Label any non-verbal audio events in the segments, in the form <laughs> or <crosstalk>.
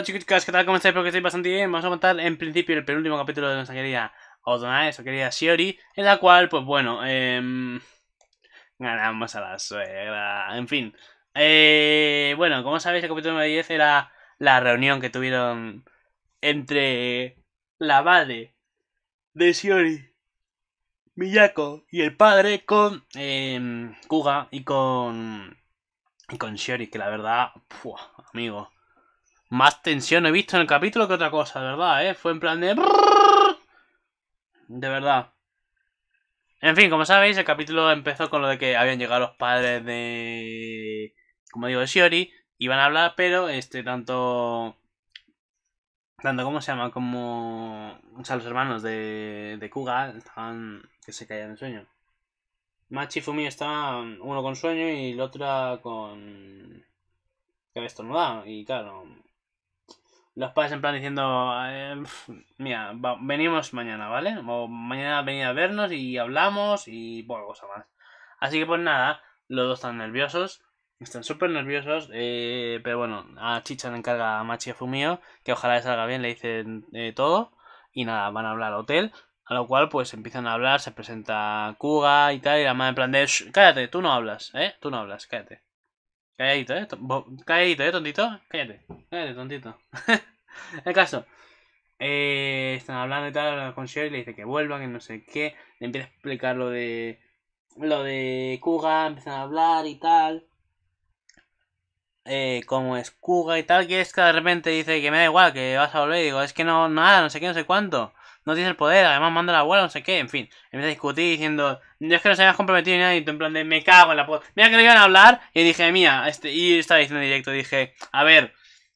chicos ¿qué tal? ¿Cómo estáis? Espero que bastante bien. Vamos a contar en principio el penúltimo capítulo de nuestra querida Odonae, nuestra querida Shiori, en la cual, pues bueno, em, ganamos a la suegra, en fin. Eh, bueno, como sabéis, el capítulo número 10 era la reunión que tuvieron entre la madre de Shiori, Miyako y el padre con eh, Kuga y con, con Shiori, que la verdad, amigo más tensión he visto en el capítulo que otra cosa, de verdad, ¿eh? Fue en plan de... De verdad. En fin, como sabéis, el capítulo empezó con lo de que habían llegado los padres de... Como digo, de Shiori. Iban a hablar, pero este tanto... Tanto, ¿cómo se llama? Como... O sea, los hermanos de, de Kuga estaban... Que se caían de sueño. Machi y Fumi estaban uno con sueño y el otro con... Que había estornudado. Y claro, los padres en plan diciendo, eh, mira, venimos mañana, ¿vale? O mañana venid a vernos y hablamos y poca cosa más. Así que pues nada, los dos están nerviosos, están súper nerviosos, eh, pero bueno, a Chicha le encarga a Machi Fumio, que ojalá salga bien, le dicen eh, todo, y nada, van a hablar al hotel, a lo cual pues empiezan a hablar, se presenta Kuga y tal, y la madre en plan de, cállate, tú no hablas, ¿eh? Tú no hablas, cállate. Calladito, eh. Calladito, eh, tontito. Cállate. Cállate, tontito. <laughs> el caso. Eh, están hablando y tal con Sherry, le dice que vuelvan, que no sé qué. Le empieza a explicar lo de. Lo de Kuga, empiezan a hablar y tal. Eh, como es Kuga y tal, que es que de repente dice que me da igual, que vas a volver. digo, es que no, nada, no sé qué, no sé cuánto no tienes el poder, además manda la abuela, no sé qué, en fin. Empieza a discutir diciendo, yo es que no se habías comprometido ni nada, y tú en plan de, me cago en la puta. Mira que le iban a hablar, y dije, mía, este, y estaba diciendo directo, dije, a ver,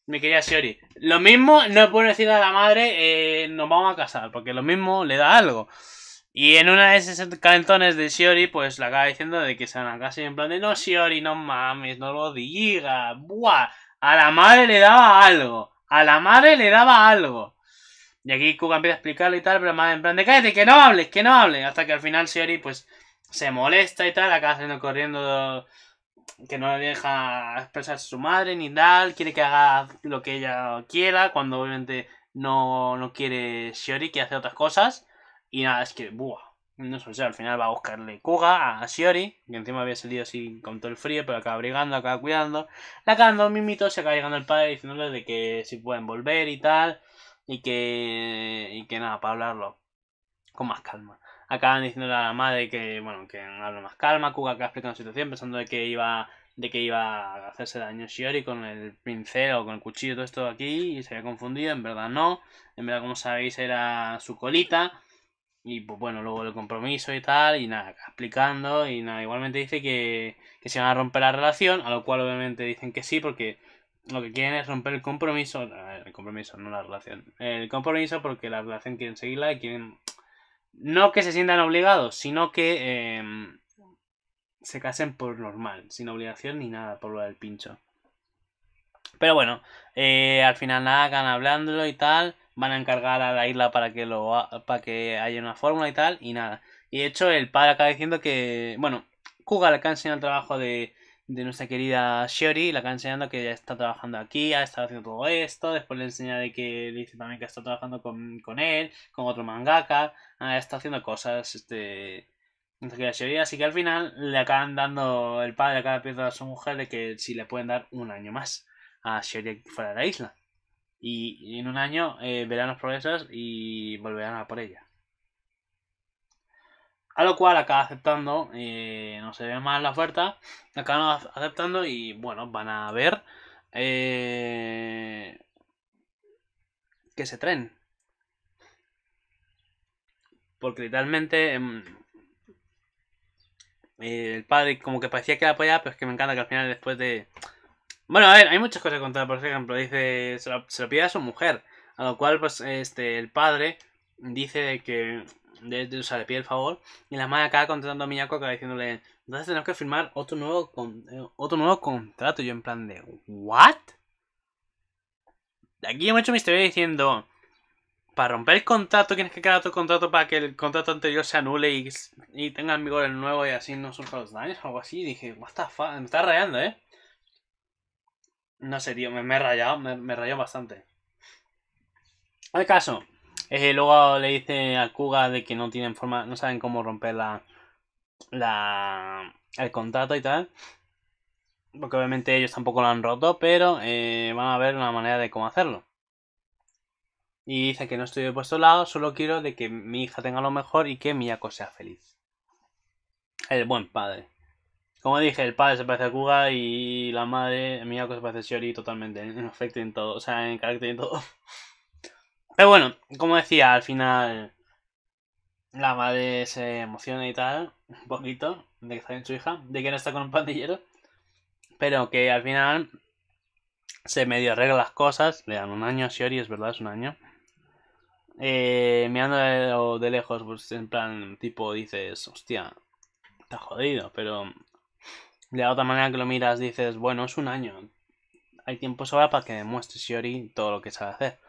me quería Shiori, lo mismo no puedo decir a la madre, eh, nos vamos a casar, porque lo mismo le da algo. Y en una de esas calentones de Shiori, pues la acaba diciendo de que se van a casar. y en plan de, no, Shiori, no mames, no lo digas, buah, a la madre le daba algo, a la madre le daba algo. Y aquí Kuga empieza a explicarle y tal, pero más en plan de cállate, que no hables, que no hables. Hasta que al final Shiori pues se molesta y tal, acaba haciendo corriendo que no le deja expresar su madre ni tal, quiere que haga lo que ella quiera, cuando obviamente no, quiere Shiori, que hace otras cosas. Y nada, es que, buah, no sé, al final va a buscarle Kuga a Shiori, que encima había salido así con todo el frío, pero acaba brigando, acaba cuidando. La acaba dando mimitos, se acaba llegando el padre diciéndole de que si pueden volver y tal y que, y que nada, para hablarlo con más calma. Acaban diciendo a la madre que, bueno, que habla más calma, Kuga que ha explicado la situación pensando de que iba de que iba a hacerse daño Shiori con el pincel o con el cuchillo todo esto aquí y se había confundido, en verdad no, en verdad como sabéis era su colita y pues bueno, luego el compromiso y tal y nada, explicando y nada, igualmente dice que, que se van a romper la relación, a lo cual obviamente dicen que sí porque lo que quieren es romper el compromiso, el compromiso, no la relación. El compromiso porque la relación quieren seguirla y quieren... No que se sientan obligados, sino que em, se casen por normal, sin obligación ni nada, por lo del pincho. Pero bueno, eh, al final nada, ganan hablándolo y tal. Van a encargar a la isla para que, lo, para que haya una fórmula y tal, y nada. Y de hecho el padre acaba diciendo que, bueno, Kuga le enseñando el trabajo de de nuestra querida Shiori, la acaban enseñando que ya está trabajando aquí, ha estado haciendo todo esto, después le enseña de que le dice también que está trabajando con, él, con otro mangaka, ha ah, estado haciendo cosas, este... Nuestra querida así que al final le acaban dando el padre, acaba pidiendo a su mujer de que si le pueden dar un año más a Shiori fuera de la isla. Y en un año eh, verán los progresos y volverán a por ella. A lo cual acaba aceptando, eh, no se ve mal la oferta, acaba aceptando y bueno, van a ver eh, que se tren. Porque literalmente em, el padre como que parecía que la apoyaba, pero es que me encanta que al final después de... Bueno, a ver, hay muchas cosas contar, por ejemplo, dice, se lo, pide a su mujer, a lo cual pues este, el padre dice que de, usar o sea, le el favor y la madre acaba contratando a Miyako acaba diciéndole, entonces tenemos que firmar otro nuevo, con, eh, otro nuevo contrato. yo en plan de, ¿what? Aquí hemos hecho mi historia diciendo, para romper el contrato tienes que crear otro contrato para que el contrato anterior se anule y, tenga en vigor el nuevo y así no surja los daños o algo así. Y dije, what the me está rayando, ¿eh? No sé, tío, me, me he rayado, me, me he rayado bastante. Al caso, luego le dice a Kuga de que no tienen forma, no saben cómo romper la, el contrato y tal. Porque obviamente ellos tampoco lo han roto, pero eh, van a ver una manera de cómo hacerlo. Y dice que no estoy de puesto lado, solo quiero de que mi hija tenga lo mejor y que Miyako sea feliz. El buen padre. Como dije, el padre se parece a Kuga y la madre, Miyako se parece a Shiori totalmente. En efecto, en todo. O sea, en carácter y en todo. Pero bueno, como decía, al final la madre se emociona y tal, un poquito, de que está bien su hija, de que no está con un pandillero. Pero que al final se medio arregla las cosas, le dan un año a Shiori, es verdad, es un año. Eh, mirando de lejos, pues en plan, tipo, dices, hostia, está jodido, pero de la otra manera que lo miras, dices, bueno, es un año. Hay tiempo sobra para que demuestre Shiori todo lo que sabe hacer.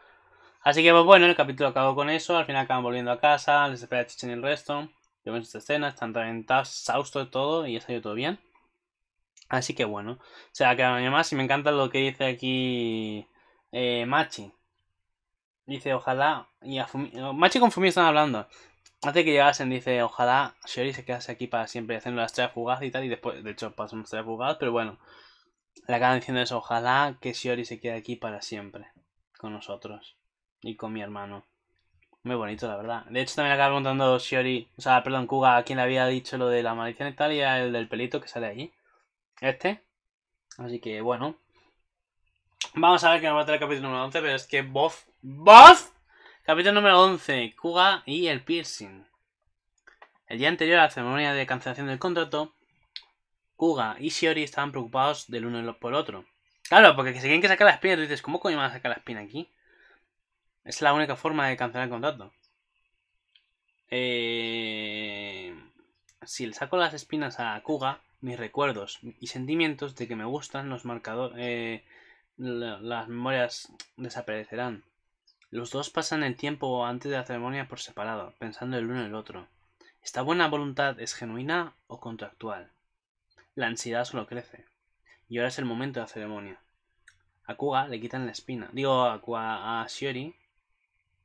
Así que pues bueno, el capítulo acabó con eso, al final acaban volviendo a casa, les espera Chichen y el resto. Yo su esta escena, están reventados, exhaustos de todo y ya salió todo bien. Así que bueno, se ha quedado año más y me encanta lo que dice aquí eh, Machi. Dice, ojalá, y a Machi con Fumi están hablando. Hace que llegasen, dice, ojalá Shiori se quedase aquí para siempre haciendo las estrella fugaz y tal, y después, de hecho, pasamos una estrella pero bueno, le acaban diciendo eso, ojalá que Shiori se quede aquí para siempre con nosotros y con mi hermano. Muy bonito, la verdad. De hecho, también acaba preguntando Shiori, o sea, perdón, Kuga, a quien le había dicho lo de la maldición y tal, y el del pelito que sale ahí Este. Así que, bueno. Vamos a ver qué nos va a traer el capítulo número 11, pero es que Boff... voz Capítulo número 11, Kuga y el piercing. El día anterior a la ceremonia de cancelación del contrato, Kuga y Shiori estaban preocupados del uno por el otro. Claro, porque si quieren que sacar la espina, tú dices, ¿cómo coño van a sacar la espina aquí? Es la única forma de cancelar el contrato. Eh, si le saco las espinas a Kuga, mis recuerdos y sentimientos de que me gustan los marcadores... Eh, las memorias desaparecerán. Los dos pasan el tiempo antes de la ceremonia por separado, pensando el uno en el otro. ¿Esta buena voluntad es genuina o contractual? La ansiedad solo crece. Y ahora es el momento de la ceremonia. A Kuga le quitan la espina. Digo, a Shiori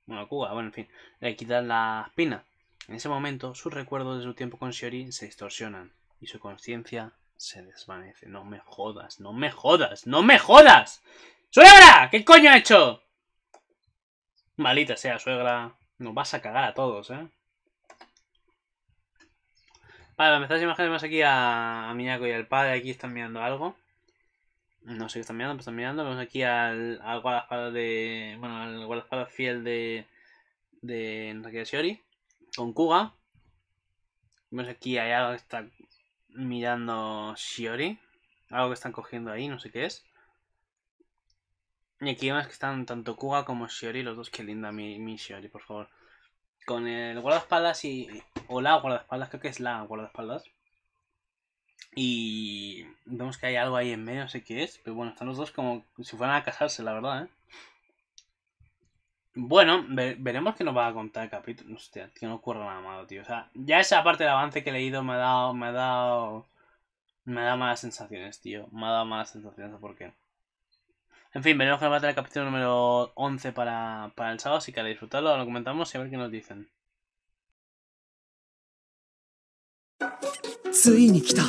una cuba, bueno, en fin, le quitan la espina. En ese momento, sus recuerdos de su tiempo con Shiori se distorsionan y su conciencia se desvanece. No me jodas, no me jodas, no me jodas. ¡Suegra! ¿Qué coño ha hecho? Malita sea, suegra. Nos vas a cagar a todos, ¿eh? Vale, me estás imaginando más aquí a, a Miyako y al padre. Aquí están mirando algo. No sé qué están mirando, pero pues, están mirando. Vemos aquí al, guardaespaldas de. Bueno, al guardaespaldas fiel de. de Shiori. Con Kuga. Vemos aquí hay algo que está mirando Shiori. Algo que están cogiendo ahí, no sé qué es. Y aquí vemos que están tanto Kuga como Shiori, los dos. Qué linda mi, mi Shiori, por favor. Con el guardaespaldas y. O la guardaespaldas, creo que es la guardaespaldas. Y vemos que hay algo ahí en medio, no sé qué es. Pero bueno, están los dos como si fueran a casarse, la verdad, ¿eh? Bueno, veremos qué nos va a contar el capítulo. Hostia, tío, no ocurre nada malo, tío. O sea, ya esa parte del avance que he leído me ha dado. Me ha dado. Me ha dado malas sensaciones, tío. Me ha dado malas sensaciones, ¿por qué? En fin, veremos que nos va a traer el capítulo número 11 para, para el sábado, así que al disfrutarlo lo comentamos y a ver qué nos dicen. ついに来た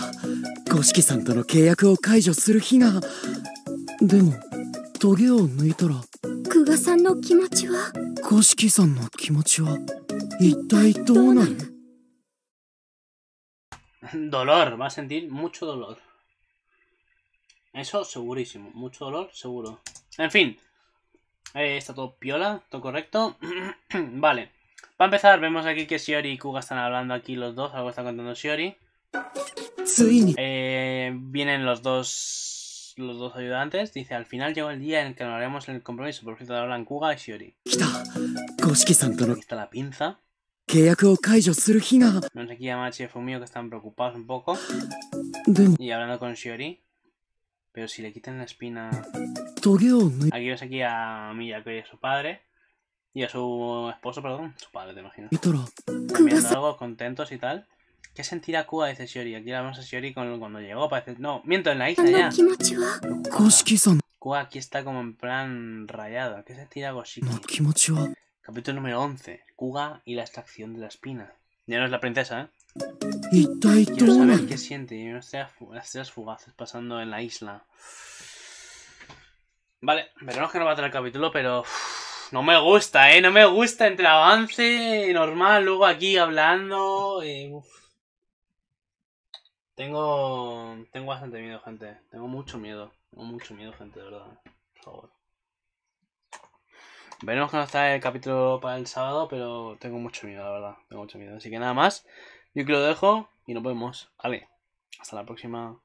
五色さんとの契約を解除する日がでもトゲを抜いたら久我さんの気持ちは五色さんの気持ちは一体どうなる Dolor, va a sentir mucho dolor. Eso segurísimo, mucho dolor seguro. En fin, eh, está todo piola, todo correcto. vale, para empezar vemos aquí que Shiori y Kuga están hablando aquí los dos, algo está contando Shiori. Eh, vienen los dos los dos ayudantes. Dice, al final llegó el día en el que haremos el compromiso por de Alan Kuga y Shiori. Aquí está la pinza. Vemos aquí a Machi y Fumio que están preocupados un poco. Y hablando con Shiori. Pero si le quitan la espina... Aquí ves aquí a Miyako y a su padre. Y a su esposo, perdón. Su padre, te imagino. Mirando algo, contentos y tal. ¿Qué sentirá Kuga, dice Shiori? Aquí la vemos a Shiori cuando, llegó. Parece... No, miento, en la isla ya. Kuga aquí está como en plan rayado. ¿Qué sentirá Goshiki? Capítulo número 11. Kuga y la extracción de la espina. Ya no es la princesa, ¿eh? Quiero saber qué siente. Las fugaces pasando en la isla. Vale, veremos que no va a traer el capítulo, pero... no me gusta, ¿eh? No me gusta entre avance normal, luego aquí hablando... Eh, tengo, tengo bastante miedo, gente. Tengo mucho miedo. Tengo mucho miedo, gente, de verdad. Por favor. Veremos que no está el capítulo para el sábado, pero tengo mucho miedo, la verdad. Tengo mucho miedo. Así que nada más. Yo que lo dejo y nos vemos. Vale. Hasta la próxima.